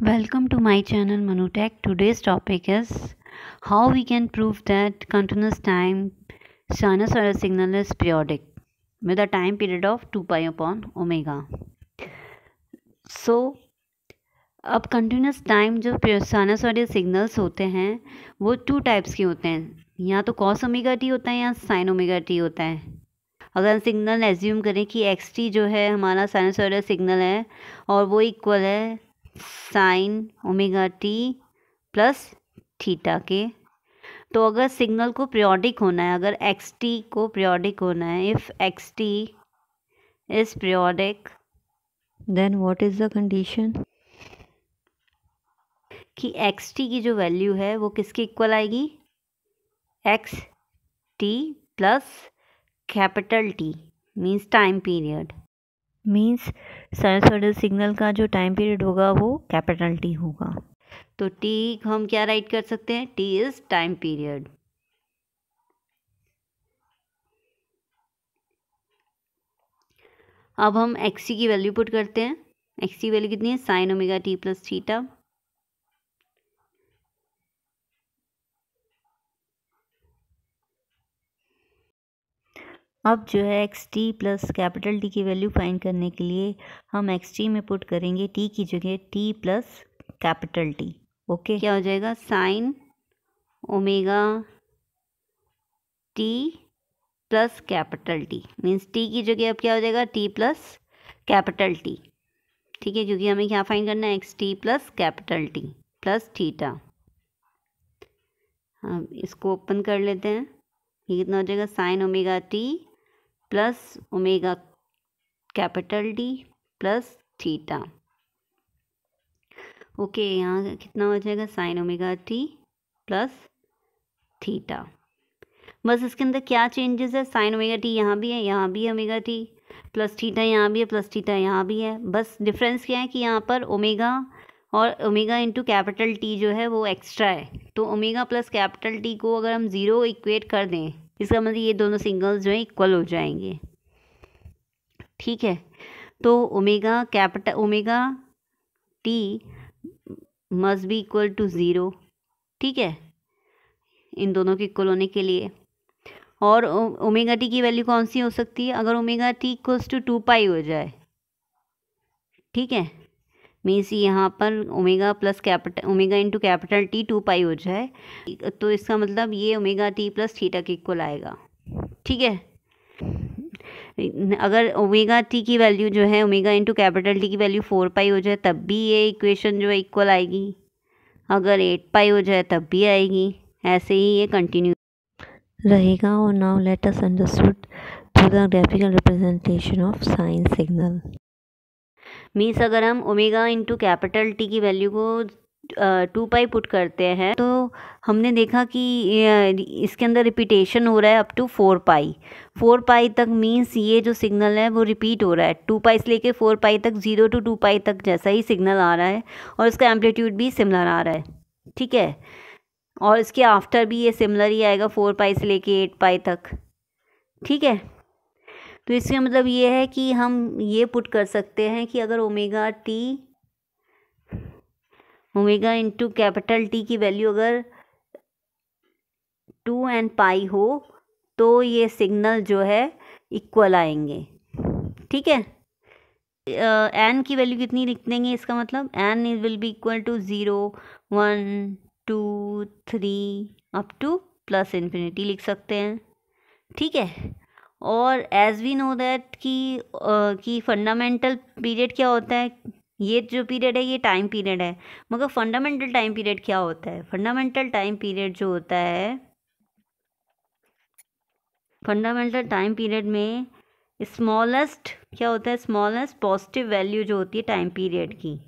Welcome to my channel Manutech. Today's topic is how we can prove that continuous time sinusoidal signal is periodic with a time period of 2 pi upon omega. So अब continuous time जो sinusoidal signals होते हैं वो two types के होते हैं या तो कॉस ओमेगा टी होता है या साइन ओमेगा टी होता है अगर हम सिग्नल एज्यूम करें कि एक्स टी जो है हमारा साइनसॉइडल सिग्नल है और वो इक्वल है sine omega t plus theta के तो अगर सिग्नल को प्रियोडिक होना है अगर एक्स टी को प्रियोडिक होना है if x t is periodic then what is the condition कि एक्स टी की जो वैल्यू है वो किसके इक्वल आएगी x t plus capital T means time period means sinusoidal signal का जो टाइम पीरियड होगा वो कैपिटल टी होगा तो टी हम क्या राइट कर सकते हैं टी इज़ टाइम पीरियड अब हम एक्सी की वैल्यू पुट करते हैं एक्सी वैल्यू कितनी है sine omega t plus theta अब जो है x t plus capital T की वैल्यू फाइंड करने के लिए हम एक्स टी में पुट करेंगे टी की जगह t plus capital T okay क्या हो जाएगा sine omega t plus capital T means t की जगह अब क्या हो जाएगा टी प्लस कैपिटल टी ठीक है क्योंकि हमें क्या फाइंड करना है x t plus capital T plus theta हम इसको ओपन कर लेते हैं ये कितना हो जाएगा sine omega t plus omega capital D plus theta okay यहाँ कितना हो जाएगा sine omega t plus theta बस इसके अंदर क्या चेंजेस है साइन ओमेगा टी यहाँ भी है यहाँ भी है ओमेगा टी प्लस थीटा यहाँ भी है प्लस थीटा यहाँ भी है बस डिफरेंस क्या है कि यहाँ पर ओमेगा और ओमेगा इंटू कैपिटल टी जो है वो एक्स्ट्रा है तो ओमेगा प्लस कैपिटल टी को अगर हम ज़ीरो इक्वेट कर दें इसका मतलब ये दोनों सिंगल्स जो हैं इक्वल हो जाएंगे ठीक है तो omega capital omega t must be equal to zero ठीक है इन दोनों के इक्वल होने के लिए और ओमेगा टी की वैल्यू कौन सी हो सकती है अगर omega t equals to two pi हो जाए ठीक है मीन्स यहाँ पर omega plus capital omega into capital T two pi हो जाए तो इसका मतलब ये ओमेगा टी प्लस थीटा के इक्वल आएगा ठीक है अगर ओमेगा टी की वैल्यू जो है ओमेगा इंटू कैपिटल टी की वैल्यू फोर पाई हो जाए तब भी ये इक्वेशन जो है इक्वल आएगी अगर एट पाई हो जाए तब भी आएगी ऐसे ही ये कंटिन्यू रहेगा और now let us understood through the graphical representation of sine signal means अगर हम ओमेगा इंटू कैपिटल टी की वैल्यू को टू पाई पुट करते हैं तो हमने देखा कि इसके अंदर रिपीटेशन हो रहा है up to four pi four pi तक मीन्स ये जो सिग्नल है वो रिपीट हो रहा है टू पाई से लेके फोर पाई तक ज़ीरो टू टू पाई तक जैसा ही सिग्नल आ रहा है और इसका एम्पलीट्यूड भी सिमिलर आ रहा है ठीक है और इसके आफ्टर भी ये सिमिलर ही आएगा फोर पाई से लेके एट पाई तक ठीक है तो इसका मतलब ये है कि हम ये पुट कर सकते हैं कि अगर omega t omega into capital T की वैल्यू अगर टू एंड पाई हो तो ये सिग्नल जो है इक्वल आएंगे ठीक है एन की वैल्यू कितनी लिख देंगे इसका मतलब n is will be equal to zero one two three up to plus infinity लिख सकते हैं ठीक है और एज़ वी नो दैट कि कि फंडामेंटल पीरियड क्या होता है ये जो पीरियड है ये टाइम पीरियड है मगर फंडामेंटल टाइम पीरियड क्या होता है फंडामेंटल टाइम पीरियड जो होता है फंडामेंटल टाइम पीरियड में स्मॉलेस्ट क्या होता है स्मॉलेस्ट पॉजिटिव वैल्यू जो होती है टाइम पीरियड की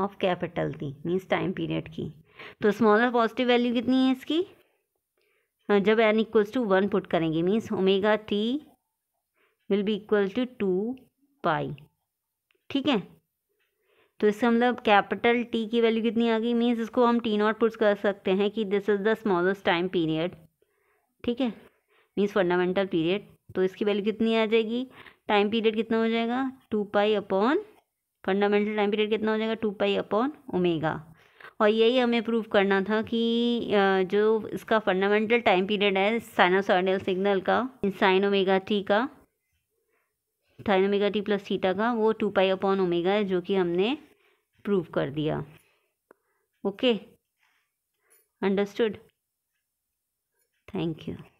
of capital T means time period की तो स्मॉलर पॉजिटिव वैल्यू कितनी है इसकी हाँ, जब n equals to one put करेंगे means omega t will be equal to two pi ठीक है तो इसका मतलब कैपिटल टी की वैल्यू कितनी आ गई मीन्स इसको हम टी नॉट पुट कर सकते हैं कि this is the smallest time period ठीक है मीन्स फंडामेंटल पीरियड तो इसकी वैल्यू कितनी आ जाएगी टाइम पीरियड कितना हो जाएगा two pi upon fundamental time period कितना हो जाएगा टू पाई अपॉन ओमेगा और यही हमें प्रूव करना था कि जो इसका फंडामेंटल टाइम पीरियड है साइनोसॉइडल सिग्नल का साइन ओमेगा टी का sine omega t plus theta का वो टू पाई अपॉन ओमेगा है जो कि हमने प्रूव कर दिया ओके अंडरस्टूड थैंक यू